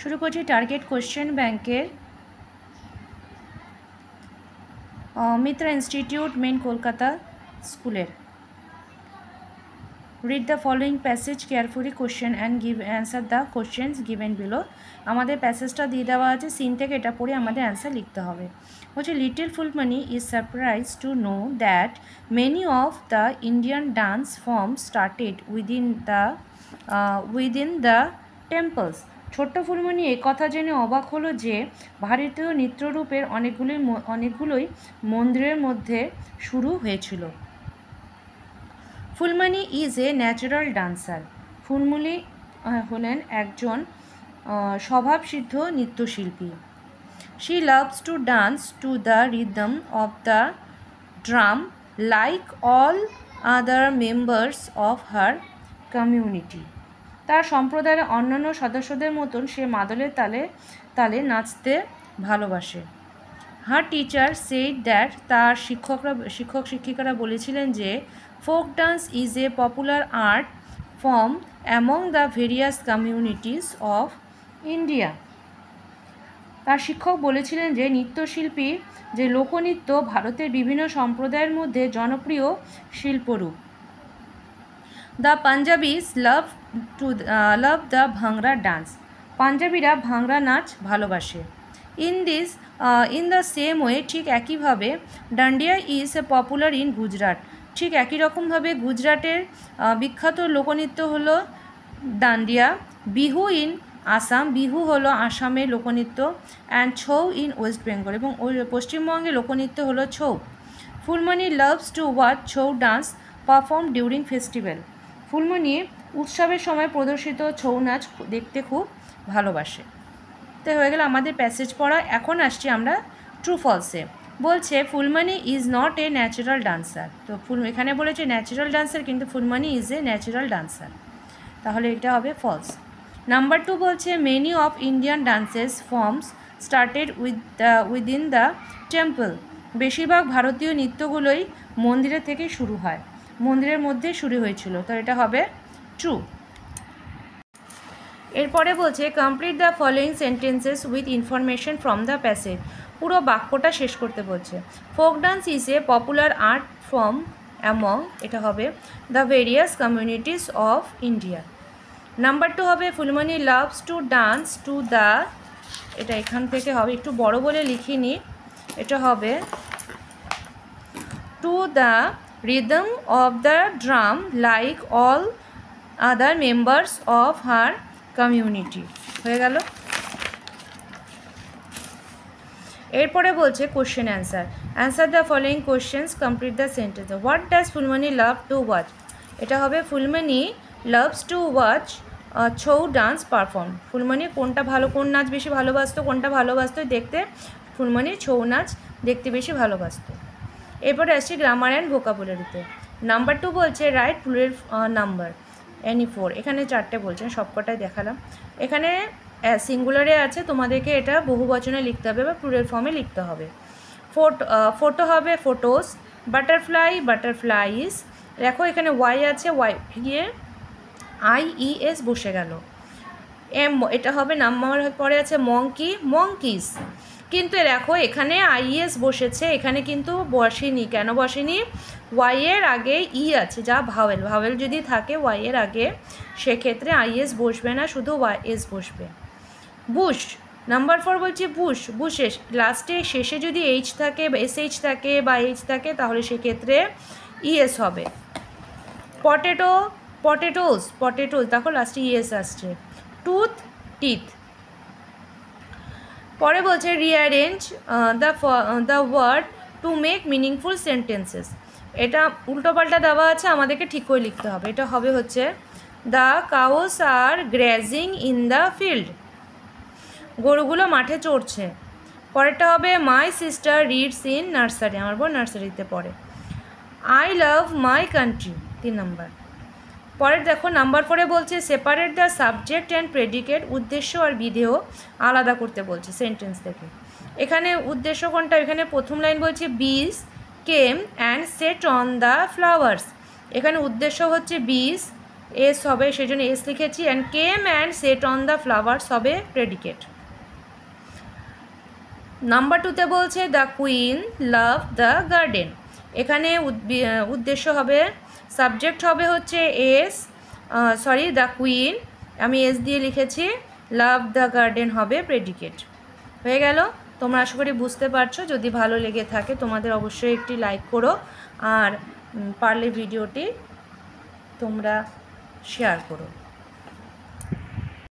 শুরু করছি target question ব্যাংকের মিত্রা ইনস্টিটিউট মেন কলকাতা স্কুলের read the following passage carefully question and give answer the questions given below আমাদের প্যাসেজটা দিয়ে দেওয়া আছে সিন থেকে এটা পড়ে আমাদের অ্যান্সার লিখতে হবে হচ্ছে little Phulmani is surprise to know that many of the Indian dance form started within the within the temples ছোট্ট ফুলমণি এই কথা জেনে অবাক হলো যে ভারতীয় নৃত্যরূপের অনেকগুলি অনেকগুলোই মন্দিরের মধ্যে শুরু হয়েছিল Phulmoni is a natural dancer Phulmoni হলেন একজন স্বভাবসিদ্ধ নৃত্যশিল্পী she loves to dance to the rhythm of the drum like all other members of her community তার সম্প্রদায়ের অন্যান্য সদস্যদের মতন সে মাদলের তালে তালে নাচতে ভালোবাসে হার টিচার সেইড দ্যাট তার শিক্ষকরা শিক্ষক শিক্ষিকারা বলেছিলেন যে folk dance is a popular art form among the various communities of India তার শিক্ষক বলেছিলেন যে নৃত্যশিল্পী যে লোকনৃত্য ভারতের বিভিন্ন সম্প্রদায়ের মধ্যে জনপ্রিয় শিল্পরূপ the Punjabis love to love the bhangra dance পাঞ্জাবিরা ভাংরা নাচ ভালোবাসে in this in the same way ঠিক একইভাবে dandiya is a popular in Gujarat ঠিক একই রকমভাবে গুজরাটের বিখ্যাত লোকনৃত্য হলো ডান্ডিয়া বিহু ইন আসাম বিহু হলো আসামের লোকনৃত্য অ্যান্ড ছৌ ইন ওয়েস্ট বেঙ্গল এবং পশ্চিমবঙ্গের লোকনৃত্য হলো Chhau Phulmoni loves to watch Chhau dance perform during festival Phulmoni উৎসবের সময় প্রদর্শিত ছৌ নাচ দেখতে খুব ভালোবাসে তো হয়ে গেল আমাদের প্যাসেজ পড়া এখন আসছি আমরা ট্রু ফলসে বলছে Phulmani is not a natural dancer তো ফুল এখানে বলেছে ন্যাচারাল ডান্সার কিন্তু Phulmani is a natural dancer তাহলে এটা হবে ফলস নাম্বার টু বলছে many of Indian dances forms started with within the temple বেশিরভাগ ভারতীয় নৃত্যগুলোই মন্দিরের থেকে শুরু হয় মন্দিরের মধ্যে শুরু হয়েছিল তো এটা হবে ট্রু এরপরে বলছে complete the following sentences with information from the passage পুরো বাক্যটা শেষ করতে বলছে folk dance is a popular art form among এটা হবে the various communities of India number two হবে Phulmoni loves to dance to the এটা এখান থেকে হবে একটু বড় বলে লিখিনি এটা হবে to the rhythm of the drum like all other members of her community হয়ে গেল এরপরে বলছে question answer answer the following questions complete the sentence what does Phulmoni love to watch এটা হবে Phulmoni loves to watch Chhau dance perform Phulmoni কোনটা ভালো কোন নাচ বেশি ভালোবাসত কোনটা ভালোবাসতো দেখতে ফুলমণি ছৌ নাচ দেখতে বেশি ভালোবাসতো এরপরে আসছি গ্রামার অ্যান্ড ভোকাবুলারিতে নাম্বার টু বলছে write plural number any four এখানে চারটে বলছেন সবকটাই দেখালাম এখানে সিঙ্গুলারে আছে তোমাদেরকে এটা বহু বচনে লিখতে হবে বা প্লুরের ফর্মে লিখতে হবে ফোট ফোটো হবে ফোটোস বাটারফ্লাই বাটারফ্লাইস দেখো এখানে ওয়াই আছে ওয়াই গিয়ে আই ই এস বসে গেল এম এটা হবে নাম্বার পরে আছে মঙ্কি মঙ্কিস কিন্তু দেখো এখানে আইএস e বসেছে এখানে কিন্তু বসেনি কেন বসেনি ওয়াইয়ের আগে ই e আছে যা ভাওয়েল ভাওয়েল যদি থাকে ওয়াইয়ের আগে সেক্ষেত্রে আইএস e বসবে না শুধু ওয়াইএস বসবে বুশ নাম্বার ফোর বলছি বুশ বুশের লাস্টে শেষে যদি এইচ থাকে বা এস এইচ থাকে বা এইচ থাকে তাহলে সেক্ষেত্রে ইএস হবে পটেটো পটেটোস পটেটোস দেখো লাস্টে ইএস আসছে টুথ টিথ পরে বলছে rearrange the the word to make meaningful sentences এটা উল্টোপাল্টা দেওয়া আছে আমাদেরকে ঠিক করে লিখতে হবে এটা হবে হচ্ছে the cows are grazing in the field গরুগুলো মাঠে চড়ছে পরেরটা হবে my sister reads in nursery আমার বোন নার্সারিতে পড়ে আই লাভ মাই কান্ট্রি তিন নম্বর পরের দেখো নাম্বার ফোরে বলছে separate the subject and predicate উদ্দেশ্য আর বিধেয় আলাদা করতে বলছে সেন্টেন্স থেকে এখানে উদ্দেশ্য কোনটা এখানে প্রথম লাইন বলছে bees came and sat on the flowers এখানে উদ্দেশ্য হচ্ছে বিজ এস হবে সেই জন্য এস লিখেছি and came and sat on the flowers হবে প্রেডিকেট নাম্বার টুতে বলছে the queen love the garden এখানে উদ্দেশ্য হবে সাবজেক্ট হবে হচ্ছে এস সরি দ্য কুইন আমি এস দিয়ে লিখেছি লাভ দ্য গার্ডেন হবে প্রেডিকেট হয়ে গেল তোমরা আশা করি বুঝতে পারছো যদি ভালো লেগে থাকে তোমাদের অবশ্যই একটি লাইক করো আর পারলে ভিডিওটি তোমরা শেয়ার করো